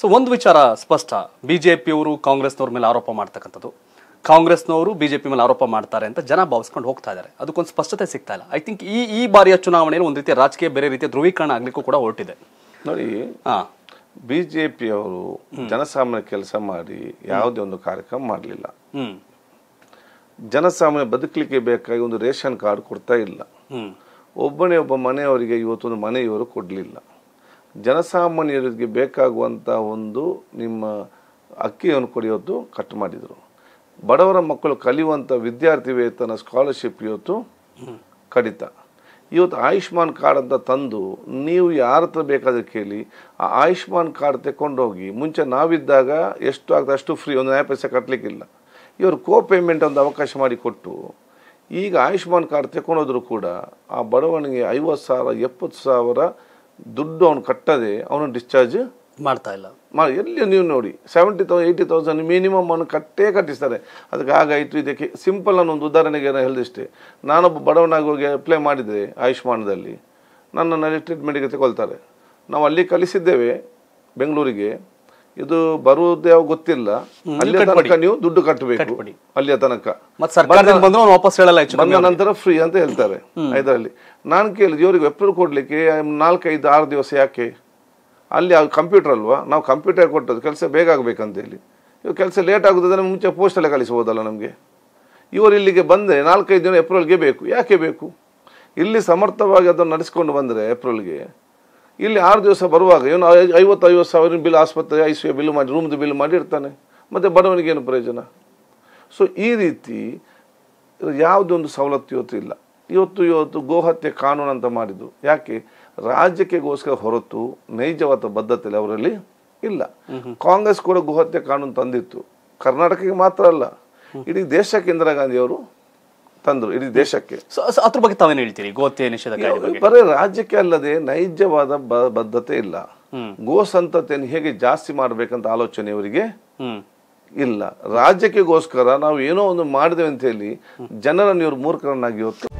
so ಒಂದು ವಿಚಾರ ಸ್ಪಷ್ಟ ಬಿ ಜೆ ಪಿಯವರು ಕಾಂಗ್ರೆಸ್ನವ್ರ ಮೇಲೆ ಆರೋಪ ಮಾಡ್ತಕ್ಕಂಥದ್ದು ಕಾಂಗ್ರೆಸ್ನವರು ಬಿ ಜೆ ಪಿ ಮೇಲೆ ಆರೋಪ ಮಾಡ್ತಾರೆ ಅಂತ ಜನ ಭಾವಿಸ್ಕೊಂಡು ಹೋಗ್ತಾ ಇದ್ದಾರೆ ಅದಕ್ಕೊಂದು ಸ್ಪಷ್ಟತೆ ಸಿಗ್ತಾ ಇಲ್ಲ ಐ ಥಿಂಕ್ ಈ ಈ ಬಾರಿಯ ಚುನಾವಣೆಯಲ್ಲಿ ಒಂದು ರೀತಿಯ ರಾಜಕೀಯ ಬೇರೆ ರೀತಿಯ ಧ್ರುವೀಕರಣ ಆಗಲಿಕ್ಕೂ ಕೂಡ ಹೊರಟಿದೆ ನೋಡಿ ಹಾಂ ಬಿ ಜೆ ಪಿಯವರು ಜನಸಾಮಾನ್ಯ ಕೆಲಸ ಮಾಡಿ ಯಾವುದೇ ಒಂದು ಕಾರ್ಯಕ್ರಮ ಮಾಡಲಿಲ್ಲ ಜನಸಾಮಾನ್ಯ ಬದುಕಲಿಕ್ಕೆ ಬೇಕಾಗಿ ಒಂದು ರೇಷನ್ ಕಾರ್ಡ್ ಕೊಡ್ತಾ ಇಲ್ಲ ಒಬ್ಬನೇ ಒಬ್ಬ ಮನೆಯವರಿಗೆ ಇವತ್ತೊಂದು ಮನೆ ಇವರು ಕೊಡಲಿಲ್ಲ ಜನಸಾಮಾನ್ಯರಿಗೆ ಬೇಕಾಗುವಂಥ ಒಂದು ನಿಮ್ಮ ಅಕ್ಕಿಯನ್ನು ಕೊಡಿಯೋದು ಕಟ್ ಮಾಡಿದರು ಬಡವರ ಮಕ್ಕಳು ಕಲಿಯುವಂಥ ವಿದ್ಯಾರ್ಥಿ ವೇತನ ಸ್ಕಾಲರ್ಶಿಪ್ ಇವತ್ತು ಕಡಿತ ಇವತ್ತು ಆಯುಷ್ಮಾನ್ ಕಾರ್ಡ್ ಅಂತ ತಂದು ನೀವು ಯಾರ ಹತ್ರ ಬೇಕಾದ್ರೆ ಕೇಳಿ ಆ ಆಯುಷ್ಮಾನ್ ಕಾರ್ಡ್ ಹೋಗಿ ಮುಂಚೆ ನಾವಿದ್ದಾಗ ಎಷ್ಟು ಆಗ್ತದೆ ಅಷ್ಟು ಫ್ರೀ ಒಂದು ನ್ಯಾಯ ಪೈಸೆ ಕಟ್ಟಲಿಕ್ಕಿಲ್ಲ ಇವರು ಕೋ ಪೇಮೆಂಟ್ ಒಂದು ಅವಕಾಶ ಮಾಡಿಕೊಟ್ಟು ಈಗ ಆಯುಷ್ಮಾನ್ ಕಾರ್ಡ್ ತಗೊಂಡೋದ್ರು ಕೂಡ ಆ ಬಡವಣಿಗೆ ಐವತ್ತು ಸಾವಿರ ಎಪ್ಪತ್ತು ಸಾವಿರ ದುಡ್ಡು ಅವನು ಕಟ್ಟದೆ ಅವನು ಡಿಸ್ಚಾರ್ಜ್ ಮಾಡ್ತಾ ಇಲ್ಲ ಮಾಡಿ ಎಲ್ಲಿ ನೀವು ನೋಡಿ seventy thou eighty thousand minimum ಅವನು ಕಟ್ಟೇ ಕಟ್ಟಿಸ್ತಾರೆ ಅದಕ್ಕೆ ಆಗಾಯಿತು ಇದಕ್ಕೆ ಸಿಂಪಲ್ ಅನ್ನೋ ಒಂದು ಉದಾಹರಣೆಗೆ ನಾನು ಹೇಳಿದಿಷ್ಟೆ ನಾನೊಬ್ಬ ಬಡವನಾಗಿ ಹೋಗಿ ಅಪ್ಲೈ ಮಾಡಿದರೆ ಆಯುಷ್ಮಾನದಲ್ಲಿ ನನ್ನನ್ನು ಟ್ರೀಟ್ಮೆಂಟಿಗೆ ತಗೊಳ್ತಾರೆ ನಾವು ಅಲ್ಲಿ ಕಲಿಸಿದ್ದೇವೆ ಬೆಂಗಳೂರಿಗೆ ಇದು ಬರುವುದು ಯಾವ ಗೊತ್ತಿಲ್ಲ ಅಲ್ಲಿಯ ತನಕ ನೀವು ದುಡ್ಡು ಕಟ್ಟಬೇಕು ಅಲ್ಲಿಯ ತನಕ ವಾಪಸ್ ನಂತರ ಫ್ರೀ ಅಂತ ಹೇಳ್ತಾರೆ ಇದರಲ್ಲಿ ನಾನು ಕೇಳಿದ್ವಿ ಇವರಿಗೆ ಎಪ್ರಿಲ್ ಕೊಡ್ಲಿಕ್ಕೆ ನಾಲ್ಕೈದು ಆರು ದಿವಸ ಯಾಕೆ ಅಲ್ಲಿ ಕಂಪ್ಯೂಟರ್ ಅಲ್ವಾ ನಾವು ಕಂಪ್ಯೂಟರ್ ಕೊಟ್ಟದ್ದು ಕೆಲಸ ಬೇಗ ಆಗಬೇಕಂತ ಹೇಳಿ ಇವಾಗ ಕೆಲಸ ಲೇಟ್ ಆಗುದಾದ್ರೆ ಮುಂಚೆ ಪೋಸ್ಟಲ್ಲೇ ಕಳಿಸ್ಬೋದಲ್ಲ ನಮಗೆ ಇವರು ಇಲ್ಲಿಗೆ ಬಂದರೆ ನಾಲ್ಕೈದು ದಿನ ಏಪ್ರಿಲ್ಗೆ ಬೇಕು ಯಾಕೆ ಬೇಕು ಇಲ್ಲಿ ಸಮರ್ಥವಾಗಿ ಅದನ್ನು ನಡೆಸ್ಕೊಂಡು ಬಂದರೆ ಏಪ್ರಿಲ್ಗೆ ಇಲ್ಲಿ ಆರು ದಿವಸ ಬರುವಾಗ ಏನು ಐವತ್ತು ಐವತ್ತು ಸಾವಿರ ಬಿಲ್ ಆಸ್ಪತ್ರೆ ಐ ಸಿ ಬಿಲ್ ಮಾಡಿ ರೂಮ್ದು ಬಿಲ್ ಮಾಡಿ ಇರ್ತಾನೆ ಮತ್ತು ಬಡವನಿಗೆ ಏನು ಪ್ರಯೋಜನ ಸೊ ಈ ರೀತಿ ಯಾವುದೊಂದು ಸವಲತ್ತು ಇವತ್ತು ಇಲ್ಲ ಇವತ್ತು ಇವತ್ತು ಗೋಹತ್ಯೆ ಕಾನೂನು ಅಂತ ಮಾಡಿದ್ದು ಯಾಕೆ ರಾಜ್ಯಕ್ಕೆಗೋಸ್ಕರ ಹೊರತು ನೈಜವಾದ ಬದ್ಧತೆ ಅವರಲ್ಲಿ ಇಲ್ಲ ಕಾಂಗ್ರೆಸ್ ಕೂಡ ಗೋಹತ್ಯೆ ಕಾನೂನು ತಂದಿತ್ತು ಕರ್ನಾಟಕಕ್ಕೆ ಮಾತ್ರ ಅಲ್ಲ ಇಡೀ ದೇಶ ಇಂದಿರಾ ಗಾಂಧಿಯವರು ತಂದ್ರು ಇಡೀ ದೇಶಕ್ಕೆ ಅದ್ರ ಬಗ್ಗೆ ತಾವೇನು ಹೇಳ್ತೀರಿ ಗೋತೆ ನಿಷೇಧ ಬರೀ ರಾಜ್ಯಕ್ಕೆ ಅಲ್ಲದೆ ನೈಜವಾದ ಬದ್ಧತೆ ಇಲ್ಲ ಗೋ ಸಂತತಿಯನ್ನು ಹೇಗೆ ಜಾಸ್ತಿ ಮಾಡಬೇಕಂತ ಆಲೋಚನೆ ಇವರಿಗೆ ಇಲ್ಲ ರಾಜ್ಯಕ್ಕೆಗೋಸ್ಕರ ನಾವು ಏನೋ ಒಂದು ಮಾಡಿದೆ ಅಂತ ಹೇಳಿ ಜನರನ್ನು ಇವರು ಮೂರ್ಖರನ್ನಾಗಿ ಇವತ್ತು